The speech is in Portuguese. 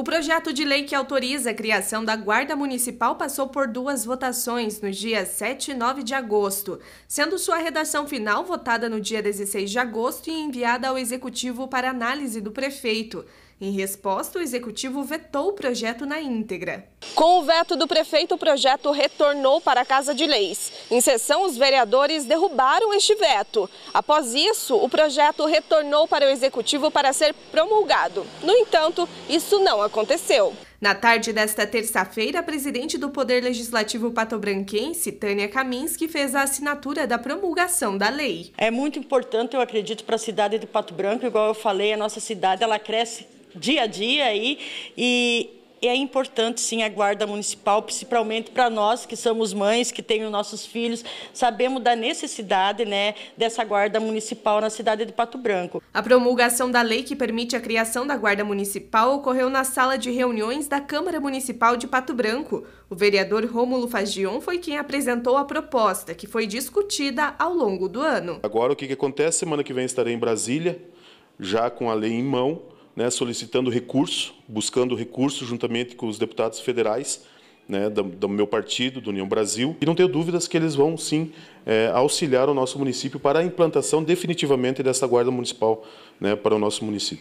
O projeto de lei que autoriza a criação da Guarda Municipal passou por duas votações nos dias 7 e 9 de agosto, sendo sua redação final votada no dia 16 de agosto e enviada ao Executivo para análise do prefeito. Em resposta, o executivo vetou o projeto na íntegra. Com o veto do prefeito, o projeto retornou para a Casa de Leis. Em sessão, os vereadores derrubaram este veto. Após isso, o projeto retornou para o executivo para ser promulgado. No entanto, isso não aconteceu. Na tarde desta terça-feira, a presidente do Poder Legislativo patobranquense, Tânia Kaminski, fez a assinatura da promulgação da lei. É muito importante, eu acredito, para a cidade de Pato Branco, igual eu falei, a nossa cidade ela cresce dia a dia aí e é importante sim a guarda municipal, principalmente para nós que somos mães, que temos nossos filhos, sabemos da necessidade né, dessa guarda municipal na cidade de Pato Branco. A promulgação da lei que permite a criação da guarda municipal ocorreu na sala de reuniões da Câmara Municipal de Pato Branco. O vereador Rômulo Fagion foi quem apresentou a proposta, que foi discutida ao longo do ano. Agora o que, que acontece? Semana que vem estarei em Brasília, já com a lei em mão, né, solicitando recurso, buscando recurso juntamente com os deputados federais né, do, do, meu partido, do União Brasil. E não tenho dúvidas que eles vão sim é, auxiliar o nosso município para a implantação definitivamente dessa guarda municipal né, para o nosso município.